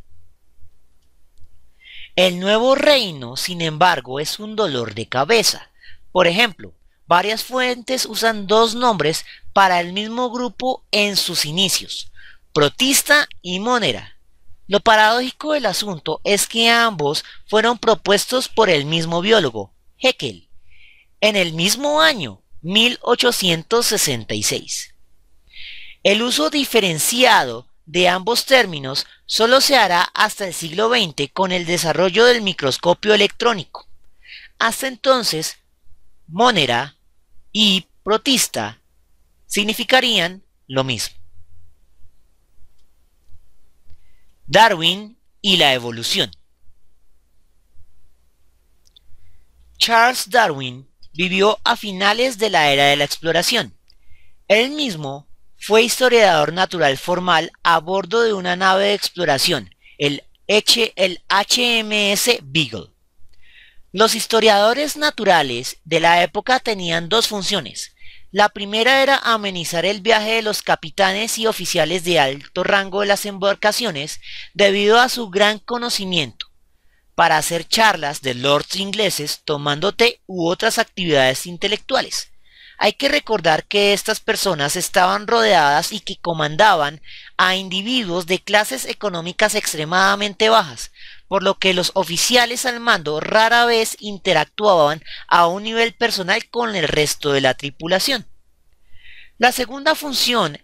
El nuevo reino, sin embargo, es un dolor de cabeza, por ejemplo, varias fuentes usan dos nombres para el mismo grupo en sus inicios, protista y monera. Lo paradójico del asunto es que ambos fueron propuestos por el mismo biólogo, Haeckel, en el mismo año, 1866. El uso diferenciado de ambos términos solo se hará hasta el siglo XX con el desarrollo del microscopio electrónico. Hasta entonces, monera y protista significarían lo mismo. Darwin y la evolución. Charles Darwin vivió a finales de la era de la exploración. Él mismo fue historiador natural formal a bordo de una nave de exploración, el HMS Beagle. Los historiadores naturales de la época tenían dos funciones. La primera era amenizar el viaje de los capitanes y oficiales de alto rango de las embarcaciones debido a su gran conocimiento, para hacer charlas de lords ingleses tomando té u otras actividades intelectuales. Hay que recordar que estas personas estaban rodeadas y que comandaban a individuos de clases económicas extremadamente bajas, por lo que los oficiales al mando rara vez interactuaban a un nivel personal con el resto de la tripulación. La segunda función,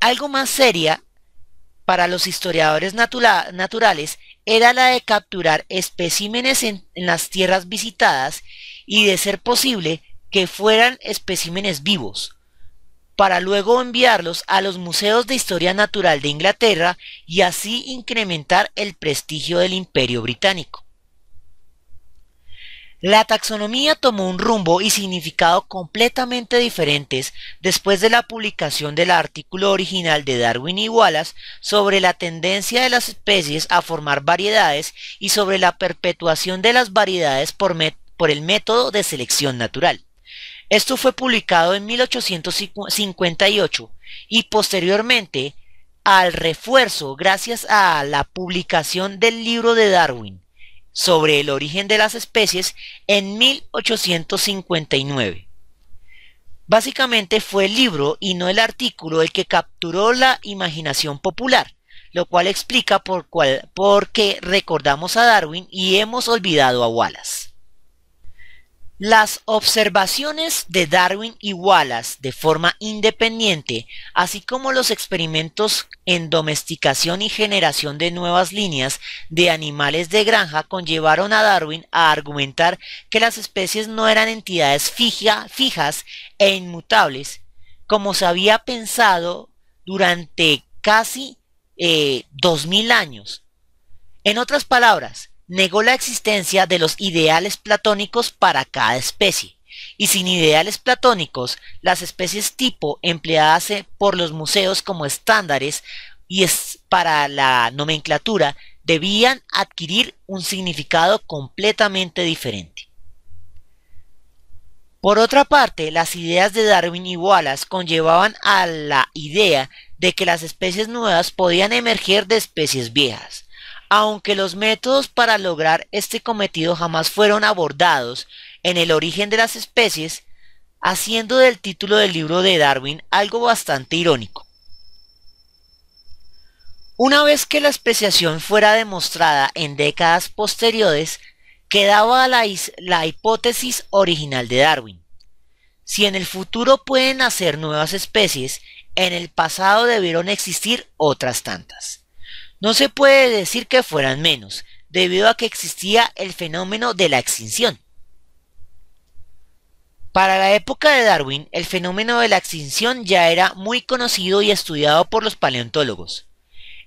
algo más seria para los historiadores naturales, era la de capturar especímenes en las tierras visitadas y, de ser posible, que fueran especímenes vivos, para luego enviarlos a los museos de historia natural de Inglaterra y así incrementar el prestigio del imperio británico. La taxonomía tomó un rumbo y significado completamente diferentes después de la publicación del artículo original de Darwin y Wallace sobre la tendencia de las especies a formar variedades y sobre la perpetuación de las variedades por, por el método de selección natural. Esto fue publicado en 1858 y posteriormente al refuerzo gracias a la publicación del libro de Darwin sobre el origen de las especies en 1859. Básicamente fue el libro y no el artículo el que capturó la imaginación popular, lo cual explica por, qué recordamos a Darwin y hemos olvidado a Wallace. Las observaciones de Darwin y Wallace de forma independiente, así como los experimentos en domesticación y generación de nuevas líneas de animales de granja, conllevaron a Darwin a argumentar que las especies no eran entidades fijas e inmutables, como se había pensado durante casi 2000 eh, años. En otras palabras, negó la existencia de los ideales platónicos para cada especie, y sin ideales platónicos, las especies tipo empleadas por los museos como estándares y para la nomenclatura debían adquirir un significado completamente diferente. Por otra parte, las ideas de Darwin y Wallace conllevaban a la idea de que las especies nuevas podían emerger de especies viejas, aunque los métodos para lograr este cometido jamás fueron abordados en el origen de las especies, haciendo del título del libro de Darwin algo bastante irónico. Una vez que la especiación fuera demostrada en décadas posteriores, quedaba la, hipótesis original de Darwin. Si en el futuro pueden hacer nuevas especies, en el pasado debieron existir otras tantas. No se puede decir que fueran menos, debido a que existía el fenómeno de la extinción. Para la época de Darwin, el fenómeno de la extinción ya era muy conocido y estudiado por los paleontólogos.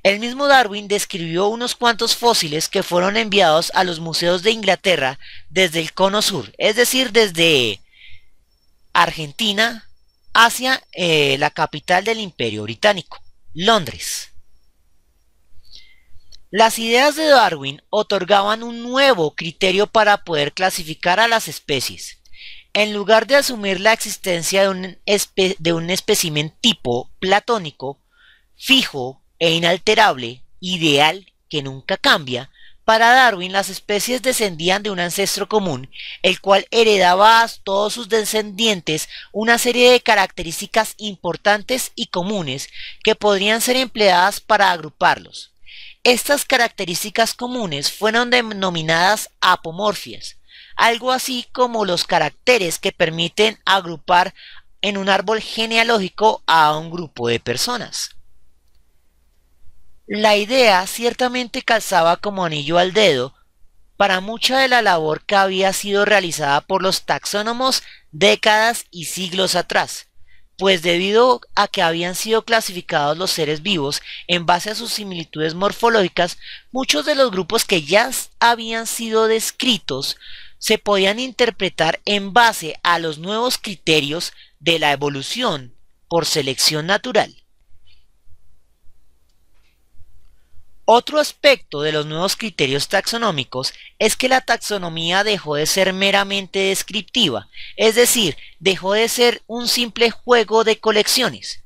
El mismo Darwin describió unos cuantos fósiles que fueron enviados a los museos de Inglaterra desde el Cono Sur, es decir, desde Argentina hacia eh, la capital del Imperio Británico, Londres. Las ideas de Darwin otorgaban un nuevo criterio para poder clasificar a las especies. En lugar de asumir la existencia de un, espécimen tipo platónico, fijo e inalterable, ideal que nunca cambia, para Darwin las especies descendían de un ancestro común, el cual heredaba a todos sus descendientes una serie de características importantes y comunes que podrían ser empleadas para agruparlos. Estas características comunes fueron denominadas apomorfias, algo así como los caracteres que permiten agrupar en un árbol genealógico a un grupo de personas. La idea ciertamente calzaba como anillo al dedo para mucha de la labor que había sido realizada por los taxónomos décadas y siglos atrás, pues debido a que habían sido clasificados los seres vivos en base a sus similitudes morfológicas, muchos de los grupos que ya habían sido descritos se podían interpretar en base a los nuevos criterios de la evolución por selección natural. Otro aspecto de los nuevos criterios taxonómicos es que la taxonomía dejó de ser meramente descriptiva, es decir, dejó de ser un simple juego de colecciones.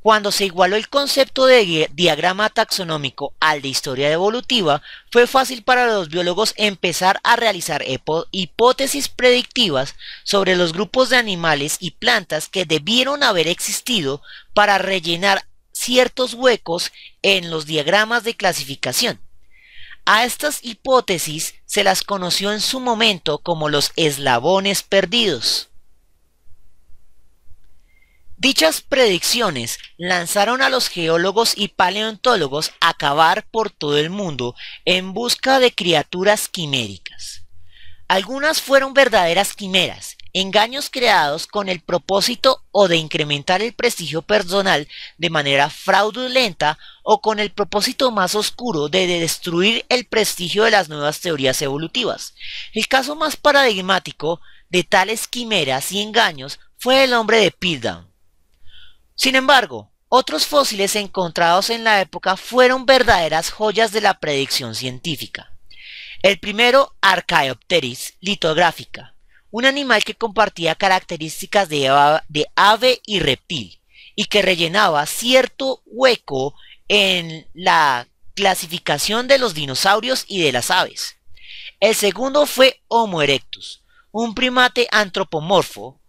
Cuando se igualó el concepto de diagrama taxonómico al de historia evolutiva, fue fácil para los biólogos empezar a realizar hipótesis predictivas sobre los grupos de animales y plantas que debieron haber existido para rellenar ciertos huecos en los diagramas de clasificación. A estas hipótesis se las conoció en su momento como los eslabones perdidos. Dichas predicciones lanzaron a los geólogos y paleontólogos a cavar por todo el mundo en busca de criaturas quiméricas. Algunas fueron verdaderas quimeras engaños creados con el propósito o de incrementar el prestigio personal de manera fraudulenta o con el propósito más oscuro de destruir el prestigio de las nuevas teorías evolutivas. El caso más paradigmático de tales quimeras y engaños fue el hombre de Piltdown. Sin embargo, otros fósiles encontrados en la época fueron verdaderas joyas de la predicción científica. El primero, Archaeopteris litográfica, un animal que compartía características de, ave y reptil y que rellenaba cierto hueco en la clasificación de los dinosaurios y de las aves. El segundo fue Homo erectus, un primate antropomorfo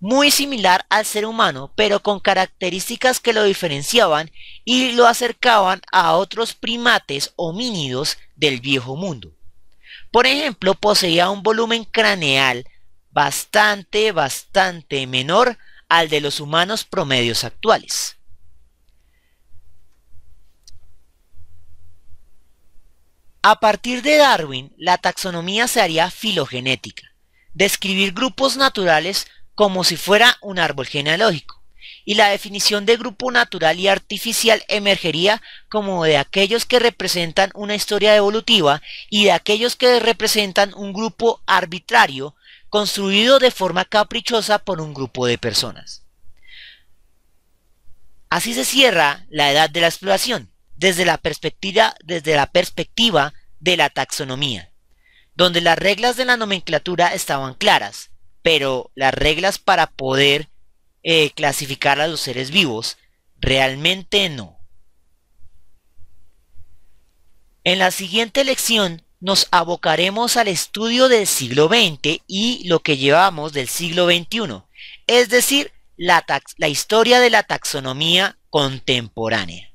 muy similar al ser humano, pero con características que lo diferenciaban y lo acercaban a otros primates homínidos del viejo mundo. Por ejemplo, poseía un volumen craneal bastante, bastante menor al de los humanos promedios actuales. A partir de Darwin, la taxonomía se haría filogenética, describir grupos naturales como si fuera un árbol genealógico y la definición de grupo natural y artificial emergería como de aquellos que representan una historia evolutiva y de aquellos que representan un grupo arbitrario construido de forma caprichosa por un grupo de personas. Así se cierra la edad de la exploración, desde la perspectiva, desde la perspectiva de la taxonomía, donde las reglas de la nomenclatura estaban claras, pero las reglas para poder eh, clasificar a los seres vivos. Realmente no. En la siguiente lección nos abocaremos al estudio del siglo XX y lo que llevamos del siglo XXI, es decir, la, la historia de la taxonomía contemporánea.